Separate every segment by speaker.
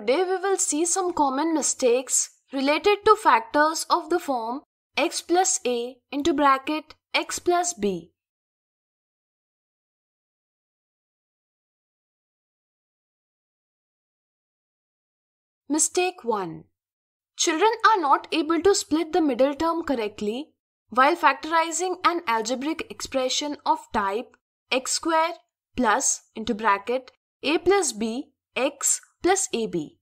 Speaker 1: Today we will see some common mistakes related to factors of the
Speaker 2: form x plus a into bracket x plus b. Mistake 1. Children are not able to split the
Speaker 1: middle term correctly while factorizing an algebraic expression of type x square plus into bracket a plus b x plus AB.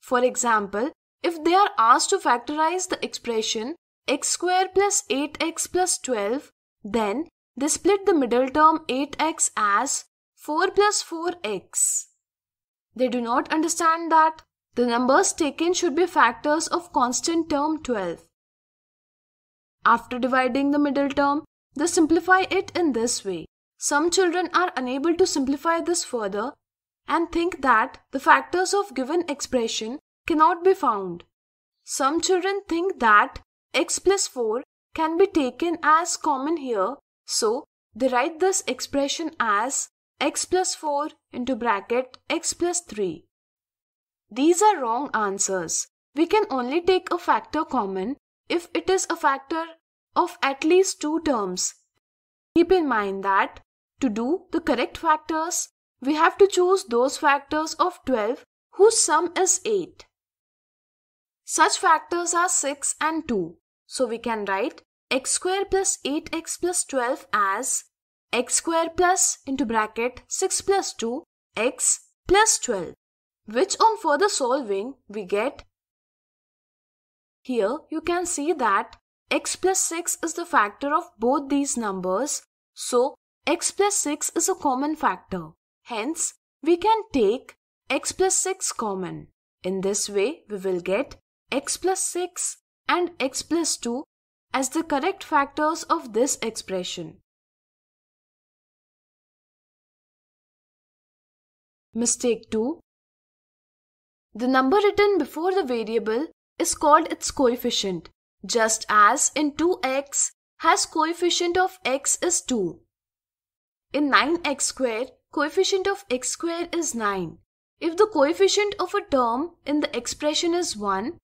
Speaker 1: For example, if they are asked to factorize the expression x square plus 8x plus 12, then they split the middle term 8x as 4 plus 4x. They do not understand that the numbers taken should be factors of constant term 12. After dividing the middle term, they simplify it in this way. Some children are unable to simplify this further and think that the factors of given expression cannot be found. Some children think that x plus 4 can be taken as common here, so they write this expression as x plus 4 into bracket x plus 3. These are wrong answers. We can only take a factor common if it is a factor of at least two terms. Keep in mind that to do the correct factors, we have to choose those factors of 12 whose sum is 8. Such factors are 6 and 2. So we can write x square plus 8x plus 12 as x square plus into bracket 6 plus 2 x plus 12 which on further solving we get here you can see that x plus 6 is the factor of both these numbers so x plus 6 is a common factor Hence, we can take x plus 6 common. In this way, we will get x plus
Speaker 2: 6 and x plus 2 as the correct factors of this expression. Mistake 2. The number written before the variable is called
Speaker 1: its coefficient, just as in 2x has coefficient of x is 2. In 9x square, coefficient of x squared is 9. If the coefficient of a term in the expression is 1,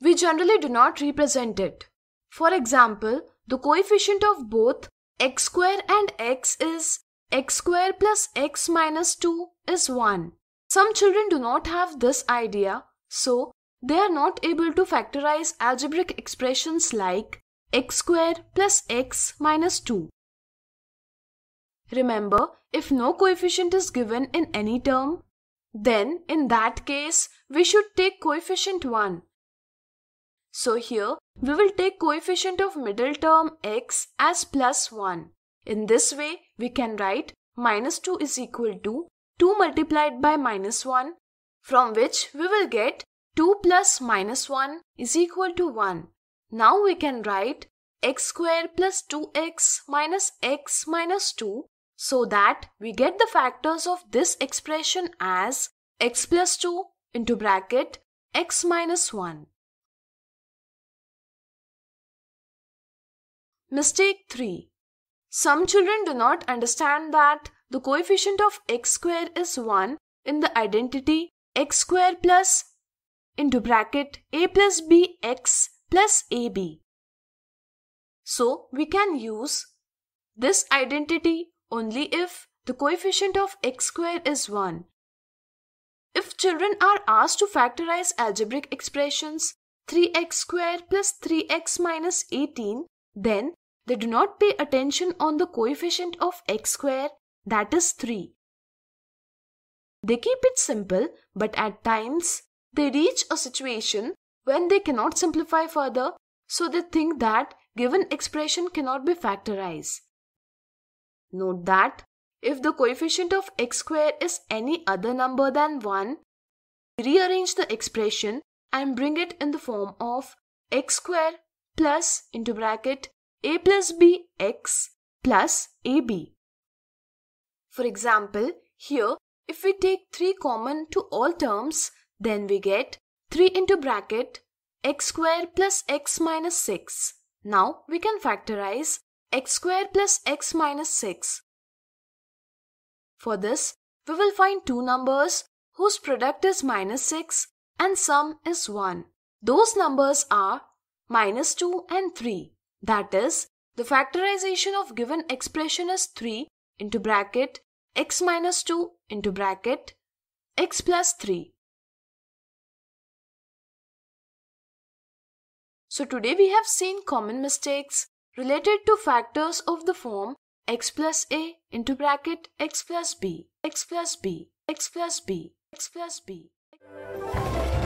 Speaker 1: we generally do not represent it. For example, the coefficient of both x square and x is x square plus x minus 2 is 1. Some children do not have this idea, so they are not able to factorize algebraic expressions like x square plus x minus 2. Remember if no coefficient is given in any term, then in that case we should take coefficient 1. So here we will take coefficient of middle term x as plus 1. In this way we can write minus 2 is equal to 2 multiplied by minus 1 from which we will get 2 plus minus 1 is equal to 1. Now we can write x square plus 2x minus x minus 2 so that we get the factors of this expression as
Speaker 2: x plus 2 into bracket x minus 1. Mistake 3.
Speaker 1: Some children do not understand that the coefficient of x square is 1 in the identity x square plus into bracket a plus b x plus ab. So we can use this identity only if the coefficient of x squared is 1. If children are asked to factorize algebraic expressions 3x squared plus 3x minus 18, then they do not pay attention on the coefficient of x squared, that is 3. They keep it simple, but at times they reach a situation when they cannot simplify further, so they think that given expression cannot be factorized. Note that if the coefficient of x square is any other number than 1, rearrange the expression and bring it in the form of x square plus into bracket a plus b x plus ab. For example, here if we take 3 common to all terms, then we get 3 into bracket x square plus x minus 6. Now we can factorize x squared plus x minus 6. For this, we will find two numbers whose product is minus 6 and sum is 1. Those numbers are minus 2 and 3. That is, the factorization of given
Speaker 2: expression is 3 into bracket x minus 2 into bracket x plus 3. So today we have seen common mistakes, related to factors of the form
Speaker 1: x plus a into bracket x plus b x plus b x plus b x plus b.